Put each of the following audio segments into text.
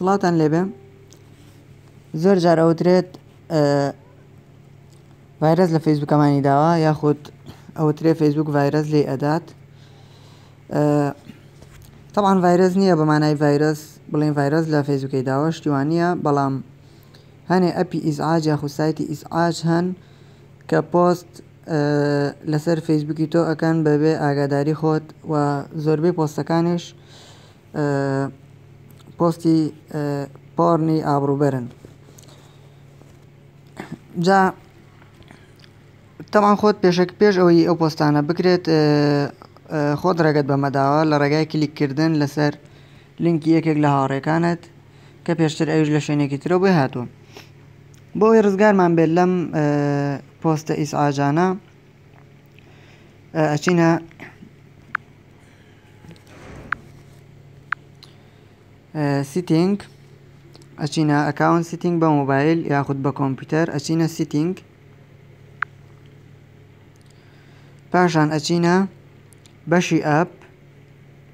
سڵاتان لێبێ زۆر جار ئەوترێت ڤایرەس لە فەیسبوکەمانی داوە یاخود ئەوترێ فەیسبوک ڤایرەس لێ ئەدات تەوان ڤایرەس نییە بەمانای ڤایرەس بڵێن ڤایرەس لە فەیسبوکەی داوە شتیوانە بەڵام هەنێ ئەپی ئیسعاج یا خوسایتی ئیسعاج هەن کە پۆست لەسەر فەیسبوکی تۆ ئەەکەن بەبێ ئاگاداری خۆت و زۆربەی پۆستەکانش پۆستی پۆرنی ئابرووبەرن جا تەمان خۆت پێشک پێش ئەوی ئەو پۆستانە بکرێت خۆت ڕێگەت بەمەداوە لە ڕێگای کلیککردن لەسەر لینکی یەکێک لە هاوڕێکانت کە پێشتر ئەوش لە شوێنێکی ترۆ بێ هاتووە بۆ ئەوی ڕزگارمان بێت لەم پۆستە ئیسعاجانە ئەچینە سيتينج آه، اشينا اكاونت سيتينج بموبايل ياخد بكمبيوتر اشينا سيتينج باشان اشينا بشي اب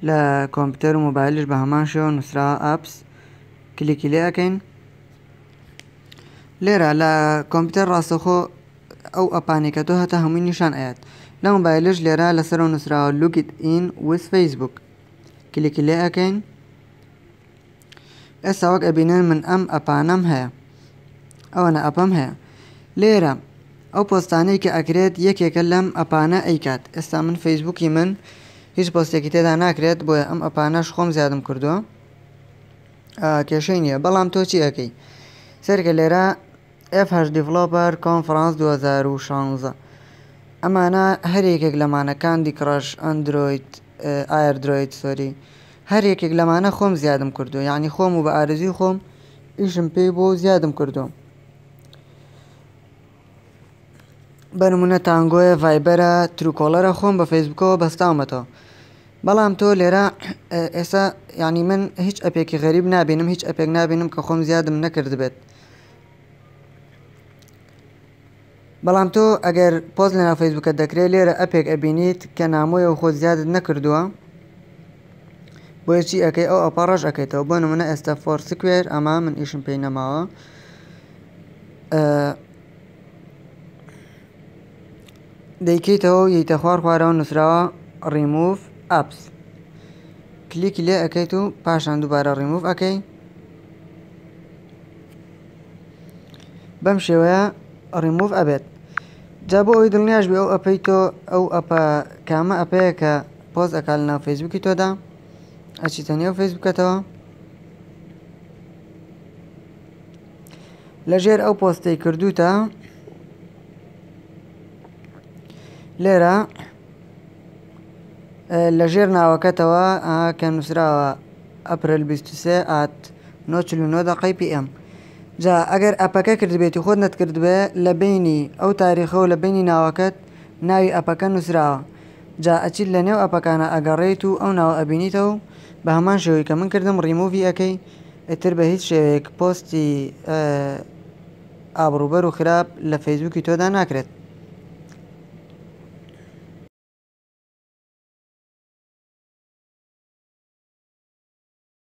لكمبيوتر وموبايل بهمان شو نسرا ابس كليكي لكن ليرا لا كمبيوتر راسخو او ابانيكتو هتا همين نشان ايات لموبايلج ليرا لسرو نسرا لوكيت ان ويز فيسبوك كليكي لكن ئێستا وەک ئەبینێن من ئەم ئەپانەم هەیە ئەوەنە ئەپەم هەیە لێرە ئەو پۆستانەی کە ئەکرێت یەکێکە لەم ئەپانە ئەیکات ئێستا من فەیسبووکی من هیچ پۆستێکی تێدا ناکرێت بۆیە ئەم ئەپانەش خۆم زیادم کردووە کێشەی نییە بەڵام تۆ چی ئەەکەی سەرکە لێرە F8 دیڤلۆپەر کۆنفرانس 2016 ئەمانە هەرێکێک لەمانەکان دیکڕش ئەندروید ئایردروید سۆری هەر یەکێک لەمانە خۆم زیادم کردو یعنی خۆم و بە ئارزی خۆم ئیشم پێی بۆ زیادم کردوم بەنمونە تانگۆیە ڤایبەرە تروکۆلەرە خۆم بە فەیسبوکەوە بەستامەتەوە بەڵام تۆ لێرە ئێستا ینی من هیچ ئەپێکی غەریب نابینم هیچ ئەپێک نابینم کە خۆم زیادم نەکرد بێت بەڵام تۆ ئەگەر پۆز لەنا فەیسبوکە دەکرێت لێرە ئەپێک ئەبینیت کە نامۆیە و خۆ زیادت نەکردووە بۆیە چی ئەەکەی ئەو ئەپا ڕژ ئەەکەیتەوە بۆ منە ئێستا فۆرسکوێر ئەما من ئیشم پێی نەماوە دەیکەیتەوە یتە خوار خوارەوە نووسراوە ڕیموف ئەپس کلیکی لێ ئەەکەیت و پاشان دووبارە ڕیموف ئەەکەی بەم شێوەیە ڕیموف ئەبێت جا بۆ ئەوی دڵنیاش بێ ئەو ئەپەی تۆ ئەو ئەپ کامە ئەپەیە کە پۆز ئەکال ناو فەیسبوکی تۆدا ئەچی تەنیا فێس بکەتەوە لەژێر ئەو پۆستەی کردوتە لێرە لەژێر ناوەکەتەوە کە نووسراوە ئەپرل 23 ئات نۆچلو دقی پM جا ئەگەر ئەپەکە کردبێتی خۆت نەتکرد بێ لە بینی ئەو تاریخە و لە بینی ناوەکەت ناوی ئەپەکە نووسراوە جا ئەچیت لە نێو ئەپەکانە ئەگەڕێیت و ئەو ناوە ئەبینیتە و بە هەمان شێوەی کە من کردم ڕیمووی ئەەکەی ئەتر بە هیچ شێوەیەک پۆستی ئابروبەر و خراپ لە فەیزبووکی تۆدا ناکرێت